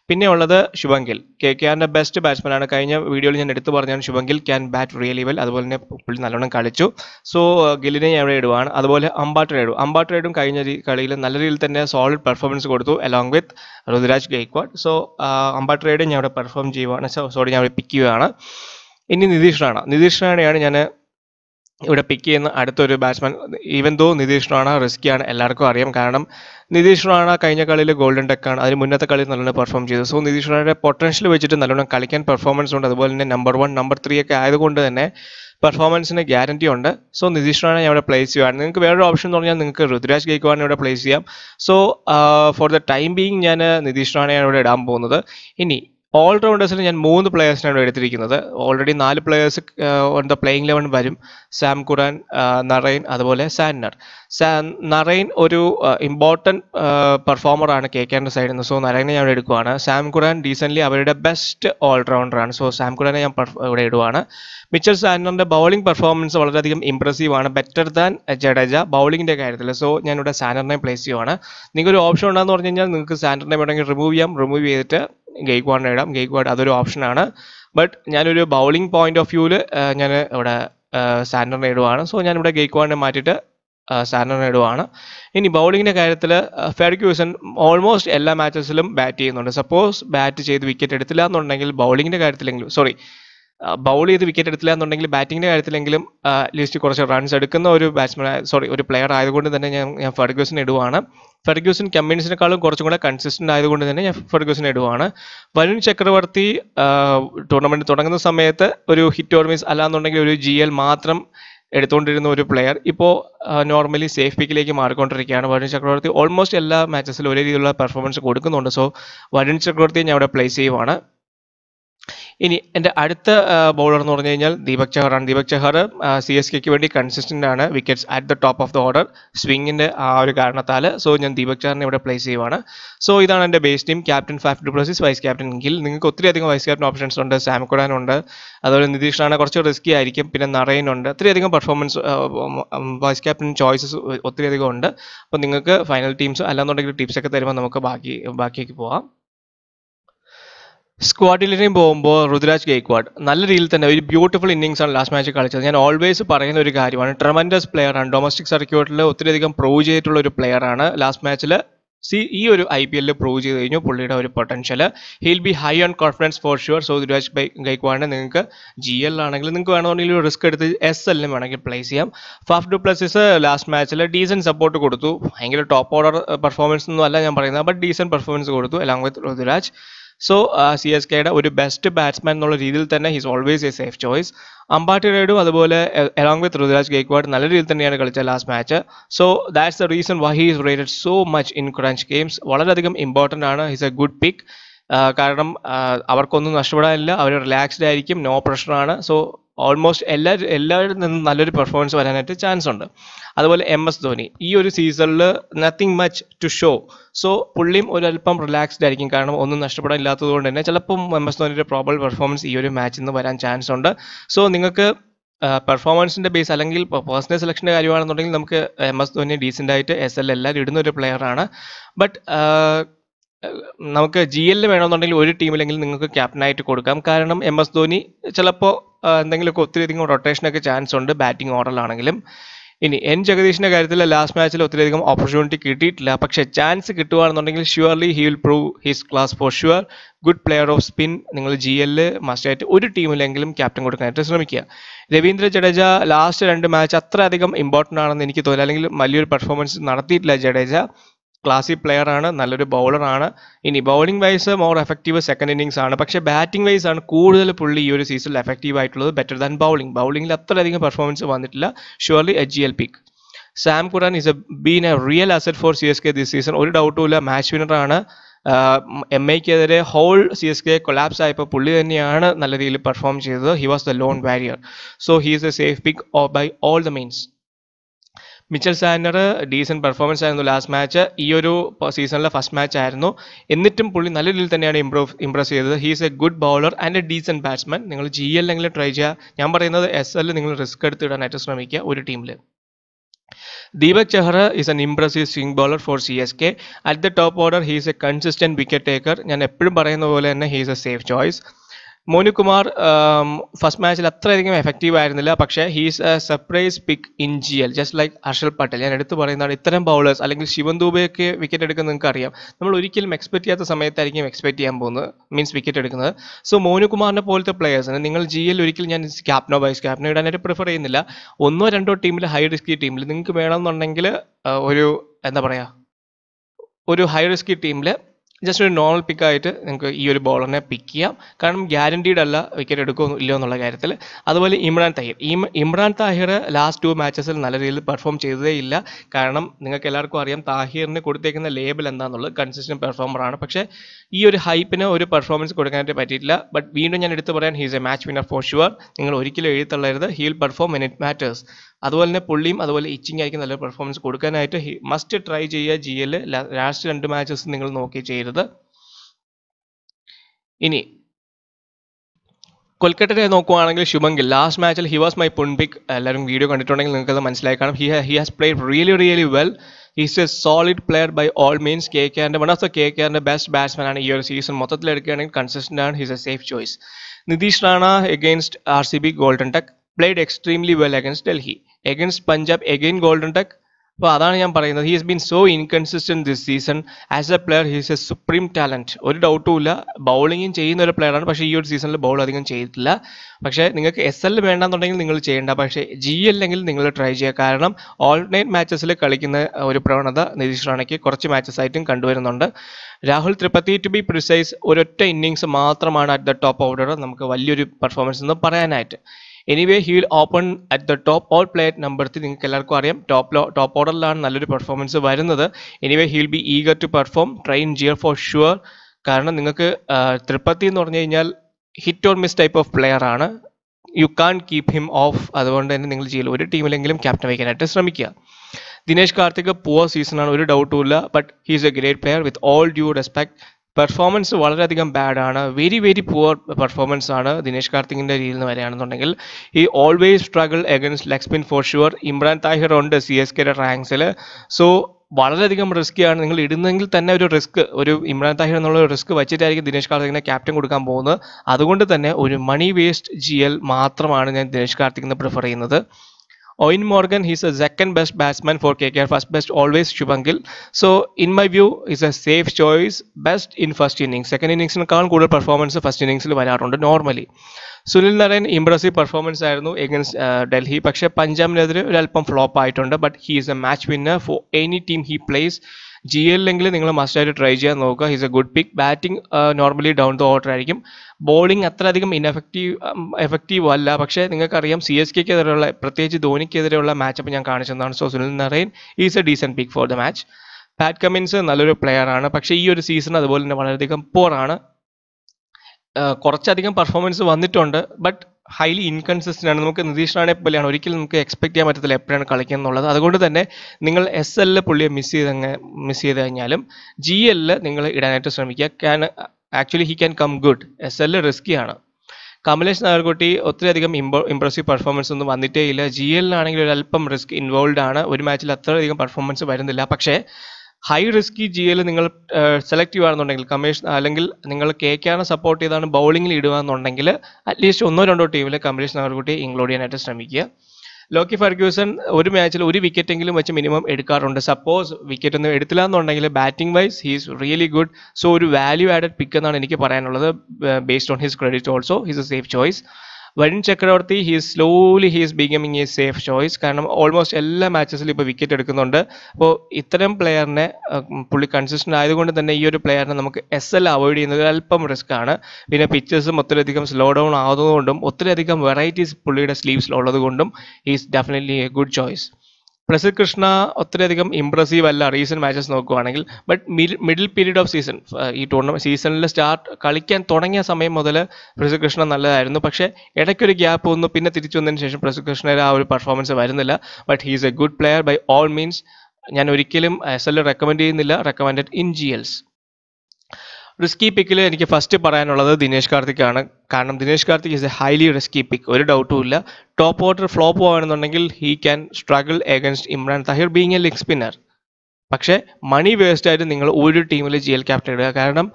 A: പിന്നെ ഉള്ളത് ശുഭംഗിൽ കെ കെ ആറിൻ്റെ ബെസ്റ്റ് ബാറ്റ്സ്മാനാണ് കഴിഞ്ഞ വീഡിയോയിൽ ഞാൻ എടുത്തു പറഞ്ഞാണ് ശുഭംഗിൽ ക്യാൻ ബാറ്റ് റിയലി വെൽ അതുപോലെ തന്നെ പുള്ളി നല്ലോണം കളിച്ചു സോ uh, ഗില്ലിനെ ഞാൻ ഇവിടെ ഇടുവാണ് അതുപോലെ അമ്പാട്ട് റൈഡും അമ്പാട്ട് റൈഡും കഴിഞ്ഞ കളിയിൽ നല്ല രീതിയിൽ തന്നെ സോളിഡ് പെർഫോമൻസ് കൊടുത്തു along with Ruturaj Gaikwad so uh, Ambati ഞാൻ ഇവിടെ പെർഫോം ചെയ്യുവാണ് സോറി ഞാൻ ഇവിടെ പിക്ക് ചെയ്യുവാണ് ഇനി നിതീഷ് റാണ നിതീഷ് റാണയാണ് ഞാൻ ഇവിടെ പിക്ക് ചെയ്യുന്ന അടുത്തൊരു batsman even though Nitish Rana ആണ് എല്ലാവർക്കും അറിയാം കാരണം നിതീഷ് റാണ കഴിഞ്ഞ കളിയിൽ ഗോൾഡൻ ടെക്കാണ് അതിന് മുന്നത്തെ കളിയിൽ നല്ലോണം പെർഫോം ചെയ്തു സോ നിതീഷ് റാണയുടെ പൊട്ടൻഷ്യൽ വെച്ചിട്ട് നല്ലോണം കളിക്കാൻ പെർഫോമൻസ് ഉണ്ട് അതുപോലെ തന്നെ നമ്പർ വൺ നമ്പർ ത്രീ ഒക്കെ ആയതുകൊണ്ട് തന്നെ പെർഫോമൻസിന് ഗ്യാരണ്ടി ഉണ്ട് സോ നിതീഷ് റാണ ഞാൻ ഇവിടെ പ്ലേസ് ചെയ്യുകയാണ് നിങ്ങൾക്ക് വേറൊരു ഓപ്ഷൻ എന്ന് പറഞ്ഞാൽ നിങ്ങൾക്ക് ഋതുരാജ് ഗൈക്കുവാൻ ഇവിടെ പ്ലേസ് ചെയ്യാം so for the time being ഞാൻ നിതീഷ് റാണയാണ് ഇവിടെ ഇടാൻ പോകുന്നത് ഇനി ഓൾ റൗണ്ടേഴ്സിൽ ഞാൻ മൂന്ന് പ്ലെയേഴ്സിനാണ് എടുത്തിരിക്കുന്നത് ഓൾറെഡി നാല് players on the playing eleven വരും സാം കുറാൻ നറൈൻ അതുപോലെ സാനർ സാ നറൈൻ ഒരു ഇമ്പോർട്ടൻറ്റ് പെർഫോമറാണ് കെ കെൻ്റെ സൈഡിൽ നിന്ന് സോ നറൈനെ ഞാൻ എടുക്കുവാണ് സാം കുറാൻ റീസെൻ്റ്ലി അവരുടെ ബെസ്റ്റ് റൗണ്ടറാണ് സോ സാം കുറാനെ ഞാൻ ഇവിടെ ഇടുവാണ് മിച്ചൽ സാനറിൻ്റെ ബൗളിംഗ് പെർഫോമൻസ് വളരെയധികം ഇംപ്രസീവ് ആണ് ബെറ്റർ ദാൻ ജഡേജ ബൗളിങ്ങിൻ്റെ കാര്യത്തിൽ സോ ഞാനിവിടെ സാനറിനെ പ്ലേസ് ചെയ്യുവാണ് നിങ്ങൾക്കൊരു ഓപ്ഷൻ ഉണ്ടെന്ന് പറഞ്ഞു കഴിഞ്ഞാൽ നിങ്ങൾക്ക് സാനറിനെ വേണമെങ്കിൽ റിമൂവ് ചെയ്യാം റിമൂവ് ചെയ്തിട്ട് ഗെയ്ക്വാഡിനെ ഇടാം ഗെയ്ക്വാഡ് അതൊരു ഓപ്ഷനാണ് ബട്ട് ഞാനൊരു ബൗളിംഗ് പോയിന്റ് ഓഫ് വ്യൂവിൽ ഞാൻ ഇവിടെ സാൻഡറിനെ ഇടുവാണ് സോ ഞാനിവിടെ ഗെയ്ക്വാഡിനെ മാറ്റിയിട്ട് സാൻഡറിനെ ഇടുവാണ് ഇനി ബൗളിങ്ങിൻ്റെ കാര്യത്തിൽ ഫെഡ്ക്യൂസൻ ഓൾമോസ്റ്റ് എല്ലാ മാച്ചസിലും ബാറ്റ് ചെയ്യുന്നുണ്ട് സപ്പോസ് ബാറ്റ് ചെയ്ത് വിക്കറ്റ് എടുത്തില്ല എന്നുണ്ടെങ്കിൽ ബൗളിങ്ങിൻ്റെ കാര്യത്തിലെങ്കിലും സോറി ബൗൾ ചെയ്ത് വിക്കറ്റ് എടുത്തില്ല എന്നുണ്ടെങ്കിൽ ബാറ്റിങ്ങിന്റെ കാര്യത്തിലെങ്കിലും ലിസ്റ്റ് കുറച്ച് റൺസ് എടുക്കുന്ന ഒരു ബാറ്റ്സ്മാൻ സോറി ഒരു പ്ലെയർ ആയതുകൊണ്ട് തന്നെ ഞാൻ ഞാൻ ഫെർഗ്യൂസിന് ഇടുവാണ് ഫെർഗ്യൂസൻ കമ്മ്യൂണിസിനേക്കാളും കുറച്ചും കൂടെ കൺസിസ്റ്റന്റ് ആയതുകൊണ്ട് തന്നെ ഞാൻ ഫെർഗ്യൂസിന് ഇടുവാണ് വരുൺ ചക്രവർത്തി ടൂർണമെന്റ് തുടങ്ങുന്ന സമയത്ത് ഒരു ഹിറ്റ് ഓർമീസ് അല്ലാന്നുണ്ടെങ്കിൽ ഒരു ജി എൽ മാത്രം എടുത്തുകൊണ്ടിരുന്ന ഒരു പ്ലെയർ ഇപ്പോൾ നോർമലി സേഫ് പിക്കിലേക്ക് മാറിക്കൊണ്ടിരിക്കുകയാണ് വരുൺ ചക്രവർത്തി ഓൾമോസ്റ്റ് എല്ലാ മാച്ചസിലും ഒരേ രീതിയിലുള്ള പെർഫോമൻസ് കൊടുക്കുന്നുണ്ട് സോ വരുൺ ചക്രവർത്തിയെ ഞാൻ അവിടെ പ്ലേസ് ചെയ്യുവാണ് ഇനി എൻ്റെ അടുത്ത ബൗളർ എന്ന് പറഞ്ഞു കഴിഞ്ഞാൽ ദീപക് ചഹറാണ് ദീപക് ചഹർ സി എസ് കെക്ക് വേണ്ടി കൺസിസ്റ്റൻ്റ് ആണ് wickets at the top of the order സ്വിങ്ങിൻ്റെ ആ ഒരു കാരണത്താൽ സോ ഞാൻ ദീപക് ചഹറിനെ ഇവിടെ പ്ലേസ് ചെയ്യുവാണ് സോ ഇതാണ് എൻ്റെ best team captain Faf du Plessis vice captain എങ്കിൽ നിങ്ങൾക്ക് ഒത്തിരി അധികം വൈസ് ക്യാപ്റ്റൻ ഓപ്ഷൻസ് ഉണ്ട് ഉണ്ട് അതുപോലെ നിതീഷ് റാണ കുറച്ച് റിസ്ക്കി ആയിരിക്കും പിന്നെ നറയിനുണ്ട് അധികം പെർഫോമൻസ് വൈസ് ക്യാപ്റ്റൻ ചോയ്സസ് അധികം ഉണ്ട് അപ്പോൾ നിങ്ങൾക്ക് ഫൈനൽ ടീംസ് അല്ലാന്നുണ്ടെങ്കിൽ ഒക്കെ തരുമ്പോൾ നമുക്ക് ബാക്കി ബാക്കിയേക്ക് പോവാം സ്ക്വാഡിലേക്കും പോകുമ്പോൾ ഋതുരാജ് ഗെയ്ക്വാഡ് നല്ല രീതിയിൽ തന്നെ ഒരു ബ്യൂട്ടിഫുൾ ഇന്നിങ്സാണ് ലാസ്റ്റ് മാച്ച് കളിച്ചത് ഞാൻ ഓൾവേസ് പറയുന്ന ഒരു കാര്യമാണ് ട്രമൻഡസ് പ്ലെയറാണ് ഡൊമസ്റ്റിക് സർക്യൂട്ടിൽ ഒത്തിരിയധികം പ്രൂവ് ചെയ്തിട്ടുള്ള ഒരു പ്ലെയറാണ് ലാസ്റ്റ് മാച്ചിൽ സി ഈ ഒരു ഐ പി എല്ലിൽ പ്രൂവ് ചെയ്ത് കഴിഞ്ഞു പുള്ളിയുടെ ഒരു potential he'll be high on confidence for sure so Ruturaj ഗൈക്വാഡിനെ നിങ്ങൾക്ക് ജി എൽ ആണെങ്കിൽ നിങ്ങൾക്ക് വേണമെന്നുണ്ടെങ്കിൽ റിസ്ക് എടുത്ത് എസ് എല്ലിലും വേണമെങ്കിൽ പ്ലേസ് ചെയ്യാം ഫാഫ് ഡു പ്ലസിസ് ലാസ്റ്റ് മാച്ചിൽ ഡീസൻ സപ്പോർട്ട് കൊടുത്തു ഭയങ്കര ടോപ്പ് ഓർഡർ പെർഫോമൻസ് ഒന്നും അല്ല ഞാൻ പറയുന്നത് ബട്ട് ഡീസൻ പെർഫോമൻസ് കൊടുത്തു എല്ലാം with Ruturaj so C S കെയുടെ ഒരു ബെസ്റ്റ് ബാറ്റ്സ്മാൻ എന്നുള്ള രീതിയിൽ തന്നെ he's always a safe choice Ambati റൈഡും അതുപോലെ എലോങ് വിത്ത് ഋതുരാജ് ഗേക്വാഡ് നല്ല രീതിയിൽ തന്നെയാണ് കളിച്ച last match so that's the reason why he is rated so much in crunch games വളരെയധികം ഇമ്പോർട്ടൻ്റ് ആണ് ഹിസ് എ ഗുഡ് പിക്ക് കാരണം uh, അവർക്കൊന്നും നഷ്ടപ്പെടാനില്ല അവർ റിലാക്സ്ഡ് ആയിരിക്കും നോ പ്രഷറാണ് സോ ഓൾമോസ്റ്റ് എല്ലാ എല്ലാവരും നിന്നും നല്ലൊരു പെർഫോമൻസ് വരാനായിട്ട് ചാൻസ് ഉണ്ട് അതുപോലെ എം എസ് ധോനി ഈ ഒരു സീസണിൽ nothing much to show so പുള്ളിയും ഒരല്പം റിലാക്സ്ഡ് ആയിരിക്കും കാരണം ഒന്നും ഇല്ലാത്തത് കൊണ്ട് തന്നെ ചിലപ്പം എം എസ് ധോണിയുടെ പ്രോബൽ പെർഫോമൻസ് ഈ ഒരു മാച്ചിൽ നിന്ന് വരാൻ ചാൻസ് ഉണ്ട് സോ നിങ്ങൾക്ക് പെർഫോമൻസിൻ്റെ ബേസ് അല്ലെങ്കിൽ പേഴ്സണൽ സെലക്ഷൻ്റെ കാര്യമാണെന്നുണ്ടെങ്കിൽ നമുക്ക് എം എസ് ധോനി ഡീസൻ്റ് ആയിട്ട് എസ് എൽ എല്ലാവരും ഇടുന്ന ഒരു പ്ലെയറാണ് ബട്ട് നമുക്ക് ജി എല്ലിൽ വേണമെന്നുണ്ടെങ്കിൽ ഒരു ടീമിലെങ്കിലും നിങ്ങൾക്ക് ക്യാപ്റ്റനായിട്ട് കൊടുക്കാം കാരണം എം എസ് ധോനി ചിലപ്പോൾ എന്തെങ്കിലുമൊക്കെ ഒത്തിരി അധികം റൊട്ടേഷനൊക്കെ ചാൻസ് ഉണ്ട് ബാറ്റിംഗ് ഓർഡറിലാണെങ്കിലും ഇനി എൻ ജഗദീഷിൻ്റെ കാര്യത്തിൽ ലാസ്റ്റ് മാച്ചിൽ ഒത്തിരിയധികം ഓപ്പർച്യൂണിറ്റി കിട്ടിയിട്ടില്ല പക്ഷേ ചാൻസ് കിട്ടുകയാണെന്നുണ്ടെങ്കിൽ surely he will prove his class for sure good player of spin നിങ്ങൾ ജി എല്ല് മസ്റ്റായിട്ട് ഒരു ടീമിലെങ്കിലും ക്യാപ്റ്റൻ കൊടുക്കാനായിട്ട് ശ്രമിക്കുക രവീന്ദ്ര ജഡേജ ലാസ്റ്റ് രണ്ട് മാച്ച് അത്രയധികം ഇമ്പോർട്ടൻ്റ് ആണെന്ന് എനിക്ക് തോന്നുന്നു അല്ലെങ്കിൽ വലിയൊരു പെർഫോമൻസ് നടത്തിയിട്ടില്ല ജഡേജ ക്ലാസി പ്ലെയർ ആണ് നല്ലൊരു ബൗളറാണ് ഇനി bowling wise more effective second innings ആണ് പക്ഷെ ബാറ്റിംഗ് വൈസ് ആണ് കൂടുതൽ പുള്ളി ഈ ഒരു സീസണിൽ എഫക്റ്റീവ് ആയിട്ടുള്ളത് ബെറ്റർ ദാൻ ബൗളിംഗ് ബൗളിംഗിൽ അത്രയധികം പെർഫോമൻസ് വന്നിട്ടില്ല surely H G L pick Sam Curran is a been a real asset for C S K this season ഒരു ഇല്ല മാച്ച് വിന്നറാണ് എം ഐക്കെതിരെ whole C S K collapse ആയപ്പോൾ പുള്ളി തന്നെയാണ് നല്ല രീതിയിൽ പെർഫോം ചെയ്തത് he was the lone warrior so he is a safe pick by all the means Mitchell Santner decent performance ആയിരുന്നു ലാസ്റ്റ് മാച്ച് ഈ ഒരു സീസണിലെ ഫസ്റ്റ് മാച്ച് ആയിരുന്നു എന്നിട്ടും പുള്ളി നല്ല രീതിയിൽ തന്നെയാണ് ഇംപ്രൂവ് ഇംപ്രസ് ചെയ്തത് he's a good bowler and a decent batsman നിങ്ങൾ ജി എല്ലെങ്കിലും ട്രൈ ചെയ്യുക ഞാൻ പറയുന്നത് എസ് എല്ലിൽ നിങ്ങൾ റിസ്ക് എടുത്ത് ഇടാനായിട്ട് ശ്രമിക്കുക ഒരു ടീമിൽ Deepak is N impressive swing bowler four C S K at the top order he's A consistent wicket taker ഞാൻ എപ്പോഴും പറയുന്ന പോലെ തന്നെ he's A safe choice മോനുകുമാർ first മാച്ചിൽ അത്രയധികം എഫക്റ്റീവ് ആയിരുന്നില്ല പക്ഷേ he's A surprise pick in G L just like Harshal Patel ഞാൻ എടുത്തു പറയുന്നതാണ് ഇത്തരം ബൗളേഴ്സ് അല്ലെങ്കിൽ ശിവൻ ദൂബയൊക്കെ വിക്കറ്റ് എടുക്കുന്ന നിങ്ങൾക്ക് അറിയാം നമ്മൾ ഒരിക്കലും എക്സ്പെക്ട് ചെയ്യാത്ത സമയത്തായിരിക്കും എക്സ്പെക്ട് ചെയ്യാൻ പോകുന്നത് മീൻസ് വിക്കറ്റ് എടുക്കുന്നത് സോ മോനുകുമാറിനെ പോലത്തെ പ്ലെയേഴ്സിന് നിങ്ങൾ ജി എൽ ഒരിക്കലും ഞാൻ ക്യാപ്റ്റനോ വൈസ് ക്യാപ്റ്റനോ ഇടാനായിട്ട് പ്രിഫർ ചെയ്യുന്നില്ല ഒന്നോ രണ്ടോ ടീമിൽ ഹൈ റിസ്കി ടീമിൽ നിങ്ങൾക്ക് വേണമെന്നുണ്ടെങ്കിൽ ഒരു എന്താ പറയുക ഒരു ഹൈ റിസ്കി ടീമിൽ ജസ്റ്റ് ഒരു നോർമൽ പിക്കായിട്ട് നിങ്ങൾക്ക് ഈ ഒരു ബോളറിനെ പിക്ക് ചെയ്യാം കാരണം ഗ്യാരണ്ടീഡ് അല്ല വിക്കറ്റ് എടുക്കുമോ ഇല്ലയോ എന്നുള്ള കാര്യത്തിൽ അതുപോലെ ഇമ്രാൻ താഹിർ ഇമ്രാൻ താഹിർ ലാസ്റ്റ് ടു മാച്ചസിൽ നല്ല രീതിയിൽ പെർഫോം ചെയ്തതേ ഇല്ല കാരണം നിങ്ങൾക്ക് എല്ലാവർക്കും അറിയാം താഹിറിന് കൊടുത്തേക്കുന്ന ലേബൽ എന്താണെന്നുള്ളത് കൺസിസ്റ്റൻറ്റ് പെർഫോമറാണ് പക്ഷേ ഈ ഒരു ഹൈപ്പിന് ഒരു പെർഫോമൻസ് കൊടുക്കാനായിട്ട് പറ്റിയിട്ടില്ല ബട്ട് വീണ്ടും ഞാൻ എടുത്തു പറയാൻ he's a match winner for sure നിങ്ങൾ ഒരിക്കലും എഴുത്തള്ളരുത് he'll perform in it matters അതുപോലെ തന്നെ പുള്ളിയും അതുപോലെ ഇച്ചിങ് ആയിരിക്കും നല്ല പെർഫോമൻസ് കൊടുക്കാനായിട്ട് മസ്റ്റ് ട്രൈ ചെയ്യുക ജി എൽ ലാസ്റ്റ് രണ്ട് മാച്ചസ് നിങ്ങൾ നോക്കി ചെയ്യരുത് ഇനി കൊൽക്കട്ടയെ നോക്കുവാണെങ്കിൽ ശുഭങ്കിൽ ലാസ്റ്റ് മാച്ചിൽ ഹി വാസ് മൈ പുൺപിക് എല്ലാവരും വീഡിയോ കണ്ടിട്ടുണ്ടെങ്കിൽ നിങ്ങൾക്കത് മനസ്സിലായി കാണും he he has played really really well is a solid player by all means K കെറിൻ്റെ one of the K കെറിൻ്റെ ബെസ്റ്റ് ബാറ്റ്സ്മാൻ ആണ് ഈ ഒരു സീസൺ മൊത്തത്തിൽ എടുക്കുകയാണെങ്കിൽ കൺസിസ്റ്റൻ്റ് ആണ് he's a safe choice Nitish Rana against R C B golden duck played extremely well against Delhi against Punjab again golden duck അപ്പോൾ അതാണ് ഞാൻ പറയുന്നത് he's been so inconsistent this season as a player he's a supreme talent ഒരു ഡൗട്ടും ഇല്ല ബൗളിങ്ങും ചെയ്യുന്ന ഒരു പ്ലെയറാണ് പക്ഷേ ഈ ഒരു സീസണിൽ ബൗൾ അധികം ചെയ്തിട്ടില്ല പക്ഷേ നിങ്ങൾക്ക് എസ് എൽ വേണ്ടെന്നുണ്ടെങ്കിൽ നിങ്ങൾ ചെയ്യേണ്ട പക്ഷേ ജി അല്ലെങ്കിൽ നിങ്ങൾ ട്രൈ ചെയ്യുക കാരണം ഓൾട്ടർനേറ്റ് മാച്ചസിൽ കളിക്കുന്ന ഒരു പ്രവണത നിതീഷ് റാണയ്ക്ക് കുറച്ച് മാച്ചസ് ആയിട്ടും കണ്ടുവരുന്നുണ്ട് Rahul Tripathi to be precise ഒരൊറ്റ ഇന്നിങ്സ് മാത്രമാണ് അറ്റ് ദ ടോപ്പ് ഓർഡർ നമുക്ക് വലിയൊരു പെർഫോമൻസ് എന്ന് പറയാനായിട്ട് anyway he will open at the top or play number three നിങ്ങൾക്ക് എല്ലാവർക്കും അറിയാം ടോപ്പ് ടോപ്പ് ഓർഡറിലാണ് നല്ലൊരു പെർഫോമൻസ് വരുന്നത് anyway he will be eager to perform ട്രെയിൻ ജിയർ ഫോർ ഷുവർ കാരണം നിങ്ങൾക്ക് തൃപ്പത്തി എന്ന് പറഞ്ഞു കഴിഞ്ഞാൽ hit or miss type of player ആണ് you can keep him of അതുകൊണ്ട് തന്നെ നിങ്ങൾ ചെയ്യില്ല ഒരു ടീമിലെങ്കിലും ക്യാപ്റ്റൻ വയ്ക്കാനായിട്ട് ശ്രമിക്കുക ദിനേശ് കാർത്തിക് സീസൺ സീസണാണ് ഒരു ഡൗട്ടും ഇല്ല but is a great player with all due respect performance വളരെയധികം ബാഡാണ് വെരി വെരി പുവർ പെർഫോമൻസ് ആണ് ദിനേശ് കാർത്തികിൻ്റെ രീതിയിൽ നിന്ന് വരികയാണെന്നുണ്ടെങ്കിൽ ഈ always struggle against leg spin for sure Imran Tahir ഉണ്ട് സി എസ് കെയുടെ റാങ്ക്സിൽ സോ വളരെയധികം റിസ്ക്കിയാണ് നിങ്ങൾ ഇടുന്നെങ്കിൽ തന്നെ ഒരു റിസ്ക് ഒരു ഇമ്രാൻ താഹിർ എന്നുള്ള റിസ്ക് വെച്ചിട്ടായിരിക്കും ദിനേശ് കാർത്തിങ്ങിനെ ക്യാപ്റ്റൻ കൊടുക്കാൻ പോകുന്നത് അതുകൊണ്ട് തന്നെ ഒരു മണി വേസ്റ്റ് ജി മാത്രമാണ് ഞാൻ ദിനേശ് കാർത്തികിനെ പ്രിഫർ ചെയ്യുന്നത് Owen Morgan, he's a second best batsman for KKR. First best always Shubham Gill. So in my view, is a safe choice. Best in first innings. Second innings-നേക്കാൾ കൂടുതൽ പെർഫോമൻസ് ഫസ്റ്റ് innings-ൽ വരാറുണ്ട് normally Sunil Narine impressive performance ആയിരുന്നു against Delhi പക്ഷേ പഞ്ചാബിനെതിരെ ഒരല്പം flop ആയിട്ടുണ്ട് but he is a match winner for any team he plays G എല്ലിലെങ്കിൽ നിങ്ങൾ മസ്റ്റായിട്ട് ട്രൈ ചെയ്യാൻ നോക്കുക he's a good pick batting normally down the order ആയിരിക്കും ബോളിംഗ് അത്രയധികം ഇൻഎഫക്റ്റീവ് എഫക്റ്റീവ് അല്ല പക്ഷേ നിങ്ങൾക്കറിയാം സി എസ് കെക്കെതിരെയുള്ള പ്രത്യേകിച്ച് മാച്ച് മാച്ചപ്പ് ഞാൻ കാണിച്ചതാണ് so Sunil Narine is a decent pick for the match Pat Cummins നല്ലൊരു പ്ലെയർ ആണ് പക്ഷേ ഈ ഒരു സീസൺ അതുപോലെ തന്നെ വളരെയധികം പോറാണ് uh, കുറച്ചധികം പെർഫോമൻസ് വന്നിട്ടുണ്ട് ബട്ട് ഹൈലി ഇൻകൺസിസ്റ്റൻ്റ് ആണ് നമുക്ക് നിതീഷ് റാണെ പോലെയാണ് ഒരിക്കലും നമുക്ക് എക്സ്പെക്ട് ചെയ്യാൻ പറ്റത്തില്ല എപ്പോഴാണ് കളിക്കുക എന്നുള്ളത് അതുകൊണ്ട് തന്നെ നിങ്ങൾ എസ് എല്ലിൽ പുള്ളിയെ മിസ് ചെയ്ത് മിസ് ചെയ്ത് കഴിഞ്ഞാലും ജി എല്ലിൽ നിങ്ങൾ ഇടാനായിട്ട് ശ്രമിക്കുക can actually he can come good S എല്ലിൽ ആണ് കമലേഷ് നാഗർകുട്ടി ഒത്തിരിയധികം ഇമ്പോ ഇമ്പ്രസീവ് പെർഫോമൻസ് ഒന്നും വന്നിട്ടേ ഇല്ല ജി എല്ലിലാണെങ്കിൽ ഒരു അല്പം റിസ്ക് ഇൻവോൾവ് ആണ് ഒരു മാച്ചിൽ അത്രയധികം പെർഫോമൻസ് വരുന്നില്ല പക്ഷേ ഹൈ റിസ്കി ജി എൽ നിങ്ങൾ സെലക്ട് ചെയ്യുകയാണെന്നുണ്ടെങ്കിൽ കമ്മീഷൻ അല്ലെങ്കിൽ നിങ്ങൾ കെ കെയാണ് സപ്പോർട്ട് ചെയ്താണ് ബൗളിംഗിൽ ഇടുക എന്നുണ്ടെങ്കിൽ അറ്റ്ലീസ്റ്റ് ഒന്നോ രണ്ടോ ടീമിൽ കമലേഷ് നഗർകുട്ടിയെ ഇൻക്ലൂഡ് ചെയ്യാനായിട്ട് ശ്രമിക്കുക ലോക്കി ഫർഗ്യൂസൺ ഒരു മാച്ചിൽ ഒരു വിക്കറ്റെങ്കിലും വെച്ച് മിനിമം എടുക്കാറുണ്ട് സപ്പോസ് വിക്കറ്റ് ഒന്നും എടുത്തില്ല എന്നുണ്ടെങ്കിൽ batting wise he's really good so ഒരു വാല്യൂ ആഡഡ് പിക്ക് എന്നാണ് എനിക്ക് പറയാനുള്ളത് based on his credit also he's a safe choice Varun Chakravarthy he's slowly he's becoming a safe choice കാരണം ഓൾമോസ്റ്റ് എല്ലാ മാച്ചസിലും ഇപ്പോൾ വിക്കറ്റ് എടുക്കുന്നുണ്ട് അപ്പോൾ ഇത്തരം പ്ലെയറിനെ പുള്ളി കൺസിസ്റ്റൻ്റ് ആയതുകൊണ്ട് തന്നെ ഈ ഒരു പ്ലെയറിനെ നമുക്ക് എസ് എൽ അവോയ്ഡ് ചെയ്യുന്നത് അല്പം റിസ്ക് ആണ് പിന്നെ പിക്ചേഴ്സും ഒത്തിരിയധികം സ്ലോ ഡൗൺ ആവുന്നതുകൊണ്ടും ഒത്തിരിയധികം വെറൈറ്റീസ് പുള്ളിയുടെ സ്ലീവ്സിൽ ഉള്ളതുകൊണ്ടും is definitely a good choice Prasidh Krishna ഒത്തിരിയധികം ഇംപ്രസീവ് അല്ല റീസെന്റ് മാച്ചസ് നോക്കുവാണെങ്കിൽ but middle period of season ഈ ടൂർണമെന്റ് സീസണിൽ സ്റ്റാർട്ട് കളിക്കാൻ തുടങ്ങിയ സമയം മുതൽ പ്രസിദ് കൃഷ്ണ നല്ലതായിരുന്നു പക്ഷേ ഇടയ്ക്കൊരു ഗ്യാപ്പ് വന്നു പിന്നെ തിരിച്ചു വന്നതിന് ശേഷം പ്രസിദ് കൃഷ്ണയുടെ ആ ഒരു പെർഫോമൻസ് വരുന്നില്ല but he's a good player by all means ഞാൻ ഒരിക്കലും എസ് എൽ റെക്കമെൻഡ് ചെയ്യുന്നില്ല recommended in G L's risky പിക്കിൽ എനിക്ക് ഫസ്റ്റ് പറയാനുള്ളത് ദിനേശ് കാർത്തിക്കാണ് കാരണം Dinesh Karthik is a highly risky pick ഒരു ഡൗട്ടും ഇല്ല ടോപ്പ് ഓർഡർ ഫ്ലോപ്പ് പോകണമെന്നുണ്ടെങ്കിൽ he can struggle against Imran Tahir being a leg spinner പക്ഷേ മണി വേസ്റ്റ് ആയിട്ട് നിങ്ങൾ ഒരു ടീമിൽ ജി എൽ ക്യാപ്റ്റൻ ഇടുക കാരണം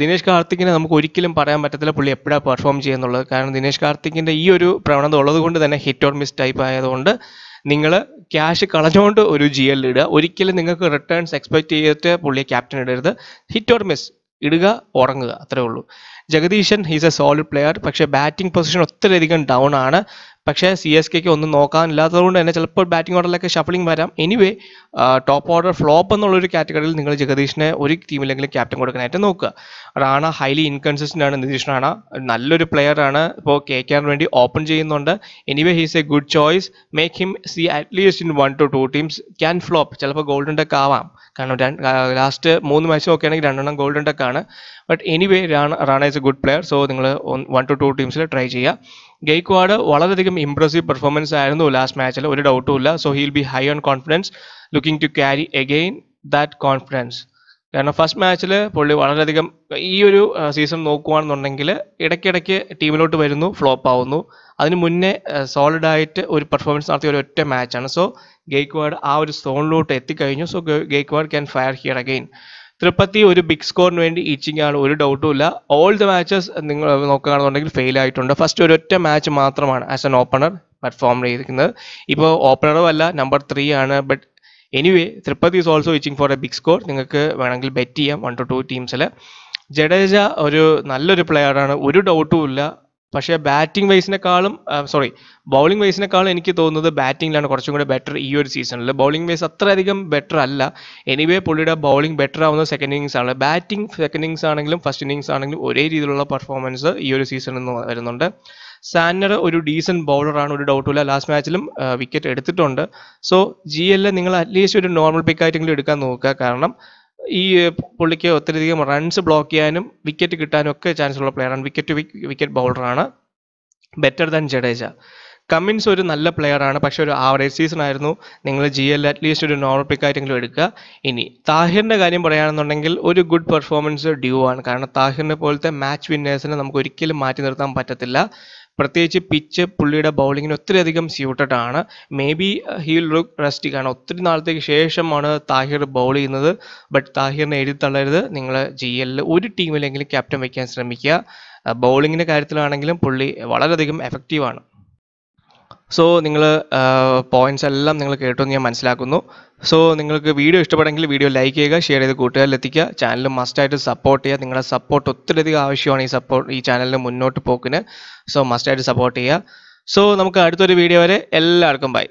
A: ദിനേശ് കാർത്തിക്കിനെ നമുക്ക് ഒരിക്കലും പറയാൻ പറ്റത്തില്ല പുള്ളി എപ്പോഴാണ് പെർഫോം ചെയ്യുന്നുള്ളത് കാരണം ദിനേശ് കാർത്തിക്കിൻ്റെ ഈ ഒരു പ്രവണത ഉള്ളത് കൊണ്ട് തന്നെ ഹിറ്റ് ഓർ മിസ് ടൈപ്പ് ആയതുകൊണ്ട് നിങ്ങൾ ക്യാഷ് കളഞ്ഞുകൊണ്ട് ഒരു ജി എൽ ഇടുക ഒരിക്കലും നിങ്ങൾക്ക് റിട്ടേൺസ് എക്സ്പെക്ട് ചെയ്തിട്ട് പുള്ളിയെ ക്യാപ്റ്റൻ ഇടരുത് ഹിറ്റ് ഓർ മിസ് ഇടുക ഉറങ്ങുക അത്രേ ഉള്ളൂ Jagadeesan he's a solid player പക്ഷേ ബാറ്റിംഗ് പൊസിഷൻ ഒത്തിരി അധികം ഡൗൺ ആണ് പക്ഷേ സി എസ് കെക്ക് ഒന്നും കൊണ്ട് തന്നെ ചിലപ്പോൾ ബാറ്റിംഗ് ഓർഡറിലൊക്കെ ഷഫിളിംഗ് വരാം എനിവേ ടോപ്പ് ഓർഡർ ഫ്ലോപ്പ് എന്നുള്ളൊരു കാറ്റഗറിയിൽ നിങ്ങൾ ജഗദീഷിനെ ഒരു ടീമിലെങ്കിലും ക്യാപ്റ്റൻ കൊടുക്കാനായിട്ട് നോക്കുക റാണ ഹൈലി ഇൻകൺസിസ്റ്റൻ്റ് ആണ് നിതീഷ് റാണ നല്ലൊരു പ്ലെയർ ആണ് ഇപ്പോൾ കെ കെ ആറിന് വേണ്ടി ഓപ്പൺ ചെയ്യുന്നുണ്ട് anyway he's a good choice make him C at least in one two two teams can flop ചിലപ്പോൾ ഗോൾഡൻ ടെക്ക് ആവാം കാരണം ലാസ്റ്റ് മൂന്ന് മാച്ച് നോക്കുകയാണെങ്കിൽ രണ്ടെണ്ണം ഗോൾഡൻ ടെക്കാണ് ആണ് but anyway Rana Rana is a good player so നിങ്ങൾ വൺ ടു ടു ടീംസിൽ ട്രൈ ചെയ്യുക ഗെയ്ക്വാഡ് വളരെയധികം ഇംപ്രസീവ് പെർഫോമൻസ് ആയിരുന്നു ലാസ്റ്റ് മാച്ചിൽ ഒരു ഡൗട്ടും ഇല്ല so he'll be high on confidence looking to carry again that confidence കാരണം ഫസ്റ്റ് മാച്ചിൽ പുള്ളി വളരെയധികം ഈ ഒരു സീസൺ നോക്കുകയാണെന്നുണ്ടെങ്കിൽ ഇടയ്ക്കിടയ്ക്ക് ടീമിലോട്ട് വരുന്നു ഫ്ലോപ്പ് ആവുന്നു അതിന് മുന്നേ സോളിഡ് ആയിട്ട് ഒരു പെർഫോമൻസ് നടത്തിയ ഒരു ഒറ്റ മാച്ചാണ് സോ ഗെയ്ക്വാഡ് ആ ഒരു സോണിലോട്ട് എത്തിക്കഴിഞ്ഞു so Gaikwad can fire here again Tripathi ഒരു ബിഗ് സ്കോറിന് വേണ്ടി ഈച്ചിങ് ആണ് ഒരു ഡൗട്ടും ഇല്ല ഓൾ ദ മാച്ചസ് നിങ്ങൾ നോക്കുകയാണെന്നുണ്ടെങ്കിൽ ഫെയിൽ ആയിട്ടുണ്ട് ഫസ്റ്റ് ഒരു ഒറ്റ മാച്ച് മാത്രമാണ് ആസ് എൻ ഓപ്പണർ പെർഫോം ചെയ്തിരിക്കുന്നത് ഇപ്പോൾ ഓപ്പണറും അല്ല നമ്പർ ത്രീ ആണ് but anyway Tripathi is also itching for a big score നിങ്ങൾക്ക് വേണമെങ്കിൽ ബെറ്റ് ചെയ്യാം വൺ ടു ടു ടീംസിൽ ജഡേജ ഒരു നല്ലൊരു പ്ലെയറാണ് ഒരു ഡൗട്ടും ഇല്ല പക്ഷേ ബാറ്റിംഗ് വൈസിനെക്കാളും സോറി ബൗളിംഗ് വൈസിനെക്കാളും എനിക്ക് തോന്നുന്നത് ബാറ്റിംഗിലാണ് കുറച്ചും കൂടെ ബെറ്റർ ഈ ഒരു സീസണിൽ ബൗളിംഗ് വൈസ് അത്രയധികം ബെറ്റർ അല്ല എനിവേ പുള്ളിയുടെ ബൗളിംഗ് ബെറ്റർ ആവുന്നത് സെക്കൻഡ് ഇന്നിങ്സ് ആണ് ബാറ്റിംഗ് സെക്കൻഡ് ഇന്നിങ്സ് ആണെങ്കിലും ഫസ്റ്റ് ഇന്നിങ്സ് ആണെങ്കിലും ഒരേ രീതിയിലുള്ള പെർഫോമൻസ് ഈ ഒരു സീസണിൽ നിന്ന് വരുന്നുണ്ട് സാനർ ഒരു ഡീസൻറ്റ് ബൗളറാണ് ഒരു ഡൗട്ടില്ല ലാസ്റ്റ് മാച്ചിലും വിക്കറ്റ് എടുത്തിട്ടുണ്ട് സോ ജി എല്ലെ നിങ്ങൾ അറ്റ്ലീസ്റ്റ് ഒരു നോർമൽ പിക്കായിട്ടെങ്കിലും എടുക്കാൻ നോക്കുക കാരണം ഈ പുള്ളിക്ക് ഒത്തിരിയധികം റൺസ് ബ്ലോക്ക് ചെയ്യാനും വിക്കറ്റ് കിട്ടാനും ഒക്കെ ചാൻസ് ഉള്ള പ്ലെയറാണ് വിക്കറ്റ് വിക്കറ്റ് ബൗളറാണ് ബെറ്റർ ദാൻ ജഡേജ കമ്മിൻസ് ഒരു നല്ല പ്ലെയറാണ് പക്ഷെ ഒരു ആവറേജ് സീസൺ ആയിരുന്നു നിങ്ങൾ ജി എൽ അറ്റ്ലീസ്റ്റ് ഒരു നോർമൽ പിക്ക് ആയിട്ടെങ്കിലും എടുക്കുക ഇനി താഹിറിൻ്റെ കാര്യം പറയുകയാണെന്നുണ്ടെങ്കിൽ ഒരു ഗുഡ് പെർഫോമൻസ് ഡ്യൂ ആണ് കാരണം താഹിറിനെ പോലത്തെ മാച്ച് വിന്നേഴ്സിനെ നമുക്ക് ഒരിക്കലും മാറ്റി നിർത്താൻ പറ്റത്തില്ല പ്രത്യേകിച്ച് പിച്ച് പുള്ളിയുടെ ബൗളിങ്ങിന് അധികം സ്യൂട്ടഡ് ആണ് maybe he'll look rusty കാരണം ഒത്തിരി നാളത്തേക്ക് ശേഷമാണ് താഹിർ ബൗൾ ചെയ്യുന്നത് ബട്ട് താഹിറിനെ എഴുതിത്തള്ളരുത് നിങ്ങൾ ജി എല്ലിൽ ഒരു ടീമിലെങ്കിലും ക്യാപ്റ്റൻ വയ്ക്കാൻ ശ്രമിക്കുക ബൗളിങ്ങിൻ്റെ uh, കാര്യത്തിലാണെങ്കിലും പുള്ളി വളരെയധികം എഫക്റ്റീവാണ് സോ നിങ്ങൾ പോയിന്റ്സ് എല്ലാം നിങ്ങൾ കേട്ടു എന്ന് ഞാൻ മനസ്സിലാക്കുന്നു സോ നിങ്ങൾക്ക് വീഡിയോ ഇഷ്ടപ്പെടെങ്കിൽ വീഡിയോ ലൈക്ക് ചെയ്യുക ഷെയർ ചെയ്ത് കൂട്ടുകാരിൽ എത്തിക്കുക ചാനൽ മസ്റ്റായിട്ട് സപ്പോർട്ട് ചെയ്യുക നിങ്ങളുടെ സപ്പോർട്ട് ഒത്തിരിയധികം ആവശ്യമാണ് ഈ സപ്പോർട്ട് ഈ ചാനലിന് മുന്നോട്ട് പോക്കിന് സോ മസ്റ്റായിട്ട് സപ്പോർട്ട് ചെയ്യുക സോ നമുക്ക് അടുത്തൊരു വീഡിയോ വരെ എല്ലാവർക്കും ബൈ